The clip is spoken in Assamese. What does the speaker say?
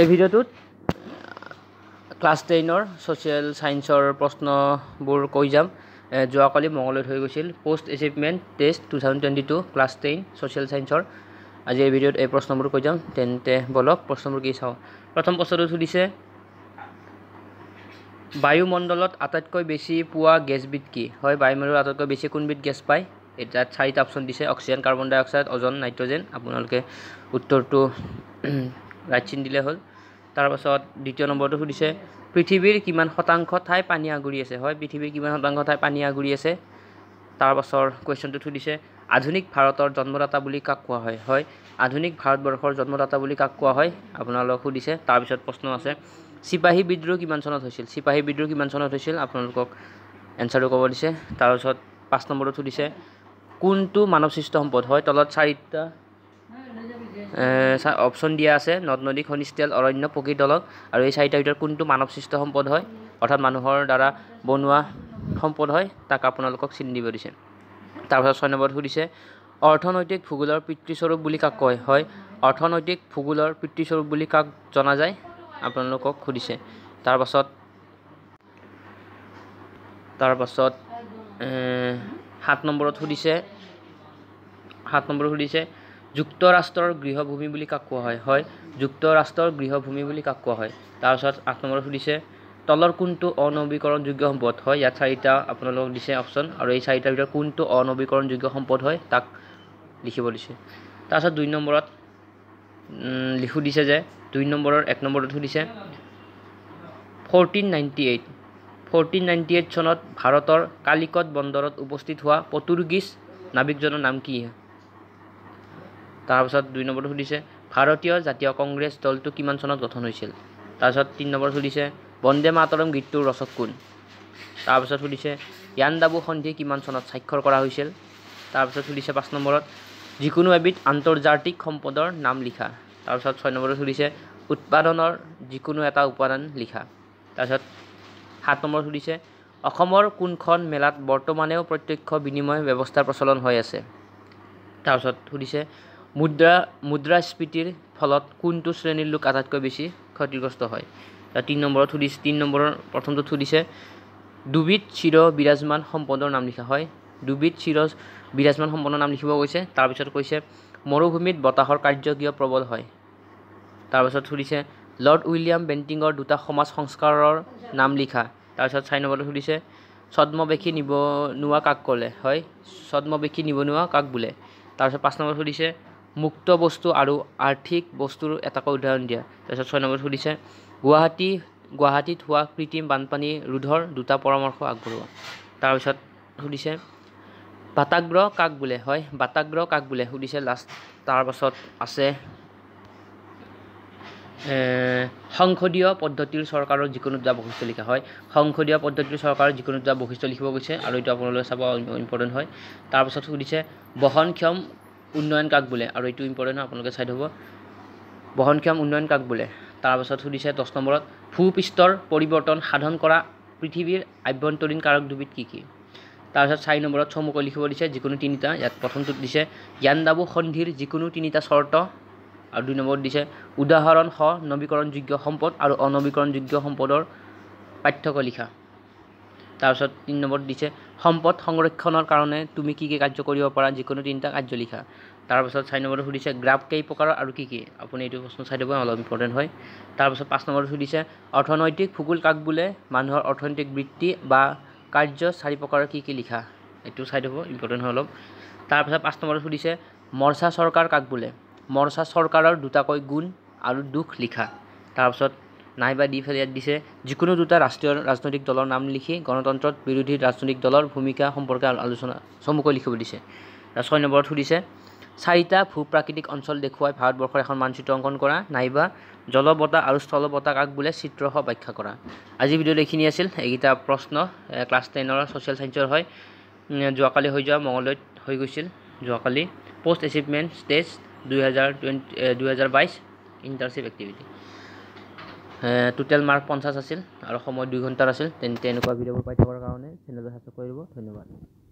এই ভিডিঅ'টোত ক্লাছ টেনৰ ছ'চিয়েল ছায়েন্সৰ প্ৰশ্নবোৰ কৈ যাম যোৱাকালি মংগলত হৈ গৈছিল post achievement test two thousand twenty two class ten social ছায়েন্সৰ আজি এই ভিডিঅ'ত এই প্ৰশ্নবোৰ কৈ যাম তেন্তে বলক প্ৰশ্নবোৰ কি চাওঁ প্ৰথম প্ৰশ্নটো সুধিছে বায়ুমণ্ডলত আটাইতকৈ বেছি পোৱা গেছবিধ কি হয় বায়ুমণ্ডলত আটাইতকৈ বেছি কোনবিধ গেছ পায় তাত চাৰিটা অপশ্যন দিছে oxygen carbon dioxide ozone nitrogen আপোনালোকে উত্তৰটো ৰাজচীন দিলে হ'ল তাৰপাছত দ্বিতীয় নম্বৰটো সুধিছে পৃথিৱীৰ কিমান শতাংশ ঠাই পানী আগুৰি আছে হয় পৃথিৱীৰ কিমান শতাংশ ঠাই পানী আগুৰি আছে তাৰপাছৰ কুৱেশ্যনটোত সুধিছে আধুনিক ভাৰতৰ জন্মদাতা বুলি কাক কোৱা হয় হয় আধুনিক ভাৰতবৰ্ষৰ জন্মদাতা বুলি কাক কোৱা হয় আপোনালোকক সুধিছে তাৰপিছত প্ৰশ্ন আছে চিপাহী বিদ্ৰোহ কিমান চনত হৈছিল চিপাহী বিদ্ৰোহ কিমান চনত হৈছিল আপোনালোকক এনচাৰটো ক'ব দিছে তাৰপিছত পাঁচ নম্বৰটো সুধিছে কোনটো মানৱ সৃষ্ট সম্পদ হয় তলত চাৰিটা অপশ্যন দিয়া আছে নদ নদী খনিজ তেল অৰণ্য পকী দলক আৰু এই চাৰিটাৰ ভিতৰত কোনটো মানৱসৃষ্ট সম্পদ হয় অৰ্থাৎ মানুহৰ দ্বাৰা বনোৱা সম্পদ হয় তাক আপোনালোকক চিন দিব দিছে তাৰপাছত ছয় নম্বৰত সুধিছে অৰ্থনৈতিক ভূগোলৰ পিতৃস্বৰূপ বুলি কাক কয় হয় অৰ্থনৈতিক ভূগোলৰ পিতৃস্বৰূপ বুলি কাক জনা যায় আপোনালোকক সুধিছে তাৰপাছত তাৰপাছত সাত নম্বৰত সুধিছে সাত নম্বৰত সুধিছে যুক্তৰাষ্ট্ৰৰ গৃহভূমি বুলি কাক কোৱা হয় হয় যুক্তৰাষ্ট্ৰৰ গৃহভূমি বুলি কাক কোৱা হয় তাৰপিছত আঠ নম্বৰ সুধিছে তলৰ কোনটো অনবীকৰণযোগ্য সম্পদ হয় ইয়াত চাৰিটা আপোনালোকক দিছে অপশ্যন আৰু এই চাৰিটাৰ ভিতৰত কোনটো অনবীকৰণযোগ্য সম্পদ হয় তাক লিখিব দিছে তাৰপিছত দুই নম্বৰত লিখো দিছে যে দুই নম্বৰৰ এক নম্বৰত সুধিছে fourteen ninety eight fourteen ninety eight চনত ভাৰতৰ কালিকট বন্দৰত উপস্থিত হোৱা পৰ্তুগীজ নাৱিকজনৰ নাম কি তাৰপাছত দুই নম্বৰটো সুধিছে ভাৰতীয় জাতীয় কংগ্ৰেছ দলটো কিমান চনত গঠন হৈছিল তাৰপাছত তিনি নম্বৰ সুধিছে বন্দে মাতৰম গীতটোৰ ৰচক কোন তাৰপাছত সুধিছে দাবু সন্ধি কিমান চনত স্বাক্ষৰ কৰা হৈছিল তাৰপাছত সুধিছে পাঁচ নম্বৰত যিকোনো এবিধ আন্তৰ্জাতিক সম্পদৰ নাম লিখা তাৰপাছত ছয় নম্বৰত সুধিছে উৎপাদনৰ যিকোনো এটা উপাদান লিখা তাৰপাছত সাত নম্বৰত সুধিছে অসমৰ কোনখন মেলাত বৰ্তমানেও প্ৰত্যক্ষ বিনিময় ব্যৱস্থাৰ প্ৰচলন হৈ আছে তাৰপাছত সুধিছে মুদ্ৰা মুদ্ৰাস্ফীতিৰ ফলত কোনটো শ্ৰেণীৰ লোক আটাইতকৈ বেছি ক্ষতিগ্ৰস্ত হয় তিনি নম্বৰত সুধিছে তিনি নম্বৰৰ প্ৰথমটোত সুধিছে দুবিধ চিৰ বিৰাজমান সম্পদৰ নাম লিখা হয় দুবিধ চিৰ বিৰাজমান সম্পদৰ নাম লিখিব গৈছে তাৰপিছত কৈছে মৰুভূমিত বতাহৰ কাৰ্য কিয় প্ৰবল হয় তাৰপিছত সুধিছে লৰ্ড উইলিয়াম বেণ্টিঙৰ দুটা সমাজ সংস্কাৰৰ নাম লিখা তাৰপিছত চাৰি নম্বৰত সুধিছে ছদ্মবেশী নিবনুৱা কাক ক'লে হয় ছদ্মবেশী নিবনুৱা কাক বোলে তাৰপিছত পাঁচ নম্বৰত সুধিছে মুক্ত বস্তু আৰু আৰ্থিক বস্তুৰ এটাকৈ উদাহৰণ দিয়া তাৰপিছত ছয় নম্বৰত সুধিছে গুৱাহাটী গুৱাহাটীত হোৱা কৃত্ৰিম বানপানী ৰোধৰ দুটা পৰামৰ্শ আগবঢ়োৱা তাৰপিছত সুধিছে বাতাগ্ৰহ কাক বোলে হয় বাতাগ্ৰহ কাক বোলে সুধিছে লাষ্ট তাৰপাছত আছে সংসদীয় পদ্ধতিৰ চৰকাৰৰ যিকোনো দুটা বৈশিষ্ট্য লিখা হয় সংসদীয় পদ্ধতিৰ চৰকাৰৰ যিকোনো দুটা বৈশিষ্ট্য লিখিব গৈছে আৰু এইটো আপোনালোকে চাব ইম্পৰ্টেণ্ট হয় তাৰপাছত সুধিছে বহনক্ষম উন্নয়ন কাক বোলে আৰু এইটো ইম্পৰ্টেণ্ট হয় আপোনালোকে চাই থ'ব বহনক্ষম উন্নয়ন কাক বোলে তাৰপাছত সুধিছে দহ নম্বৰত ভূপৃষ্ঠৰ পৰিৱৰ্তন সাধন কৰা পৃথিৱীৰ আভ্যন্তৰীণ কাৰক দুবিধ কি কি তাৰপিছত চাৰি নম্বৰত চমুকৈ লিখিব দিছে যিকোনো তিনিটা ইয়াত প্ৰথমটোত দিছে জ্ঞানদাবু সন্ধিৰ যিকোনো তিনিটা চৰ্ত আৰু দুই নম্বৰত দিছে উদাহৰণ স নৱীকৰণযোগ্য সম্পদ আৰু অনবীকৰণযোগ্য সম্পদৰ পাৰ্থক্য লিখা তাৰপিছত তিনি নম্বৰত দিছে সম্পদ সংৰক্ষণৰ কাৰণে তুমি কি কি কাৰ্য কৰিব পাৰা যিকোনো তিনিটা কাৰ্য লিখা তাৰপাছত চাৰি নম্বৰটো সুধিছে গ্ৰাফ কেই প্ৰকাৰৰ আৰু কি কি আপুনি এইটো প্ৰশ্ন চাই দিব অলপ ইম্পৰ্টেণ্ট হয় তাৰপাছত পাঁচ নম্বৰত সুধিছে অৰ্থনৈতিক ভূগোল কাক বোলে মানুহৰ অৰ্থনৈতিক বৃত্তি বা কাৰ্য চাৰি প্ৰকাৰৰ কি কি লিখা এইটো চাই দিব ইম্পৰ্টেণ্ট হয় অলপ তাৰপাছত পাঁচ নম্বৰত সুধিছে মৰ্চা চৰকাৰ কাক বোলে মৰ্চা চৰকাৰৰ দুটাকৈ গুণ আৰু দুখ লিখা তাৰপাছত নাইবা দি ফেলে ইয়াত দিছে যিকোনো দুটা ৰাষ্ট্ৰীয় ৰাজনৈতিক দলৰ নাম লিখি গণতন্ত্ৰত বিৰোধী ৰাজনৈতিক দলৰ ভূমিকা সম্পৰ্কে আলোচনা চমুকৈ লিখিব দিছে ছয় নম্বৰত সুধিছে চাৰিটা ভূ প্ৰাকৃতিক অঞ্চল দেখুৱাই ভাৰতবৰ্ষৰ এখন মানচিত্ৰ অংকন কৰা নাইবা জলবতা আৰু স্থলবতাক আগ বোলে চিত্ৰ সহ ব্যাখ্যা কৰা আজিৰ ভিডিঅ'ত এইখিনি আছিল এইকেইটা প্ৰশ্ন ক্লাছ টেনৰ ছ'চিয়েল ছায়েঞ্চৰ হয় যোৱাকালি হৈ যোৱা মংগলদৈত হৈ গৈছিল যোৱাকালি পষ্ট এচিভমেণ্ট ষ্টেজ দুহেজাৰ টুৱেণ্টি দুহেজাৰ বাইছ ইণ্টাৰশ্বিপ এক্টিভিটি টোটেল মাৰ্ক পঞ্চাছ আছিল আৰু সময় দুই ঘণ্টাৰ আছিল তেন্তে এনেকুৱা ভিডিঅ'বোৰ পাই থকাৰ কাৰণে চেনেলটো ছাবস্ক্ৰাইব কৰিব ধন্যবাদ